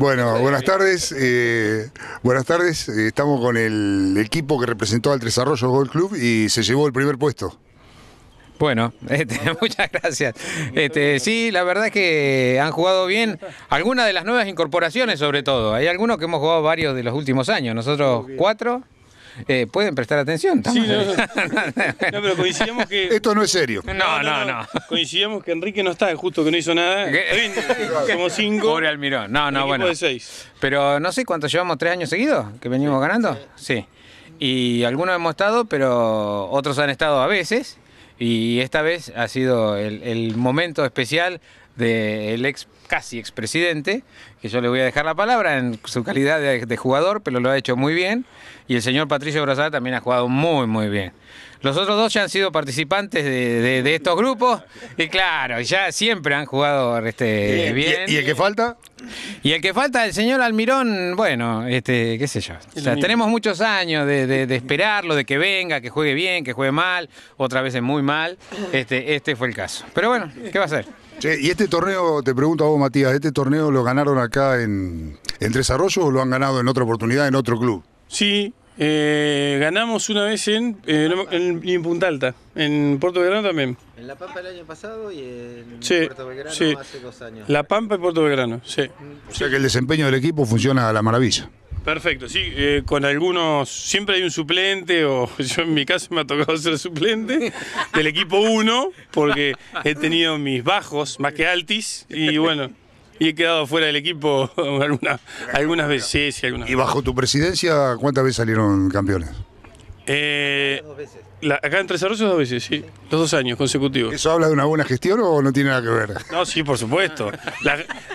Bueno, buenas tardes. Eh, buenas tardes. Estamos con el equipo que representó al Arroyos Gol Club y se llevó el primer puesto. Bueno, este, muchas gracias. Este, sí, la verdad es que han jugado bien algunas de las nuevas incorporaciones sobre todo. Hay algunos que hemos jugado varios de los últimos años. Nosotros cuatro, eh, pueden prestar atención. no, Esto no es serio. No, no, no. Coincidimos que Enrique no está, justo que no hizo nada. Como cinco. Almirón. No, no, bueno. seis. Pero no sé cuánto llevamos, tres años seguidos que venimos ganando. Sí. Y algunos hemos estado, pero otros han estado a veces. Y esta vez ha sido el, el momento especial del ex casi expresidente, que yo le voy a dejar la palabra en su calidad de, jugador, pero lo ha hecho muy bien. Y el señor Patricio Brazada también ha jugado muy, muy bien. Los otros dos ya han sido participantes de, estos grupos y claro, ya siempre han jugado este, bien. ¿Y, el que falta? Y el que falta, el señor Almirón, bueno, este, qué sé yo. tenemos muchos años de, esperarlo, de que venga, que juegue bien, que juegue mal, otras veces muy mal. Este, este fue el caso. Pero bueno, ¿qué va a ser? y este torneo, te pregunto a vos, Matías, ¿este torneo lo ganaron acá en, en Tres Arroyos o lo han ganado en otra oportunidad en otro club? Sí, eh, ganamos una vez en, eh, en, Punta Alta, en Puerto Belgrano también. En La Pampa el año pasado y en Puerto Belgrano hace dos años. La Pampa y Puerto Belgrano, sí. O sea que el desempeño del equipo funciona a la maravilla. Perfecto, sí, eh, con algunos, siempre hay un suplente, o yo en mi caso me ha tocado ser suplente del equipo 1, porque he tenido mis bajos más que altis, y bueno y he quedado fuera del equipo alguna, algunas veces. ¿Y bajo tu presidencia cuántas veces salieron campeones? Eh, acá en Tres Arroyos dos veces, sí. Los dos años consecutivos. ¿Eso habla de una buena gestión o no tiene nada que ver? No, sí, por supuesto.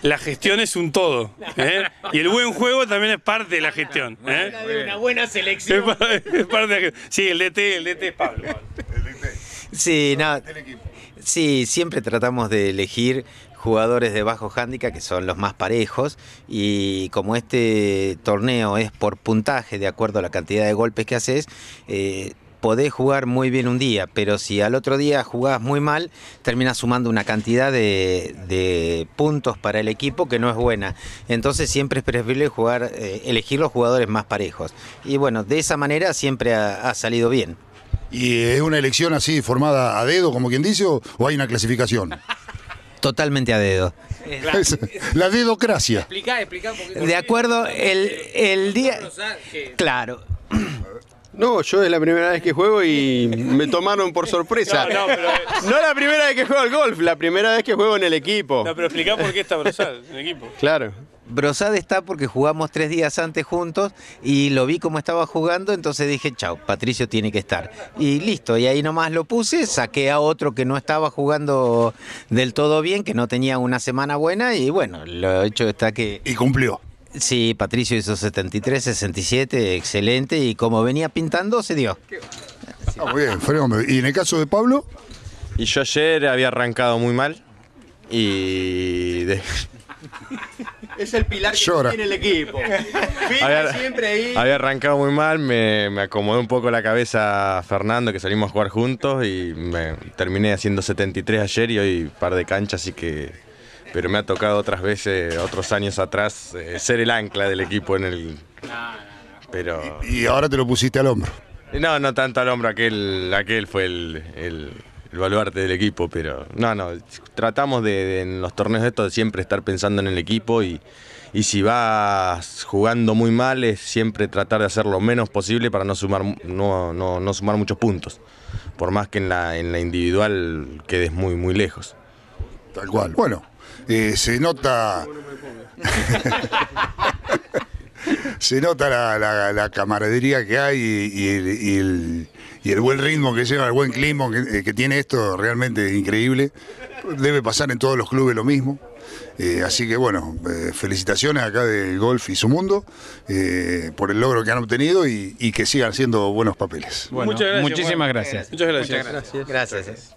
La, gestión es un todo. ¿eh? Y el buen juego también es parte de la gestión. ¿eh? una buena selección. sí, el DT, el DT es Pablo. El DT. Sí, nada. No. Sí, siempre tratamos de elegir jugadores de bajo hándicap que son los más parejos y como este torneo es por puntaje de acuerdo a la cantidad de golpes que haces, eh, podés jugar muy bien un día, pero si al otro día jugás muy mal, terminas sumando una cantidad de, puntos para el equipo que no es buena. Entonces siempre es preferible jugar, eh, elegir los jugadores más parejos. Y bueno, de esa manera siempre ha salido bien. ¿Y es una elección así formada a dedo, como quien dice, o, hay una clasificación? Totalmente a dedo. la dedocracia. Explicá, explicá. De acuerdo, el, día... Claro. No, yo es la primera vez que juego y me tomaron por sorpresa. No, no, la primera vez que juego al golf, la primera vez que juego en el equipo. No, pero explicá por qué está brusal en el equipo. Claro. Brosade está porque jugamos tres días antes juntos y lo vi como estaba jugando, entonces dije, chao, Patricio tiene que estar. Y listo, y ahí nomás lo puse, saqué a otro que no estaba jugando del todo bien, que no tenía una semana buena, y bueno, lo hecho está que... Y cumplió. Sí, Patricio hizo 73, 67, excelente, y como venía pintando, se dio. Ah, muy bien, ¿Y en el caso de Pablo? Y yo ayer había arrancado muy mal y es el pilar que tiene el equipo. Había, siempre ahí. Había arrancado muy mal, me, me acomodé un poco la cabeza Fernando, que salimos a jugar juntos, y terminé haciendo 73 ayer y hoy par de canchas, así que pero me ha tocado otras veces, otros años atrás, eh, ser el ancla del equipo en el. Pero. Y, ahora te lo pusiste al hombro. No, no tanto al hombro, aquel, aquel fue el el baluarte del equipo, pero no, no, tratamos de, en los torneos de estos de siempre estar pensando en el equipo y, si vas jugando muy mal es siempre tratar de hacer lo menos posible para no sumar, no, sumar muchos puntos, por más que en la, en la individual quedes muy, muy lejos. Tal cual. Bueno, eh, se nota... se nota la, camaradería que hay y el y el buen ritmo que lleva, el buen clima eh, que, tiene esto, realmente es increíble. Debe pasar en todos los clubes lo mismo. Eh, así que bueno, eh, felicitaciones acá del Golf y su mundo por el logro que han obtenido y, que sigan siendo buenos papeles. muchísimas gracias. Muchas gracias. gracias.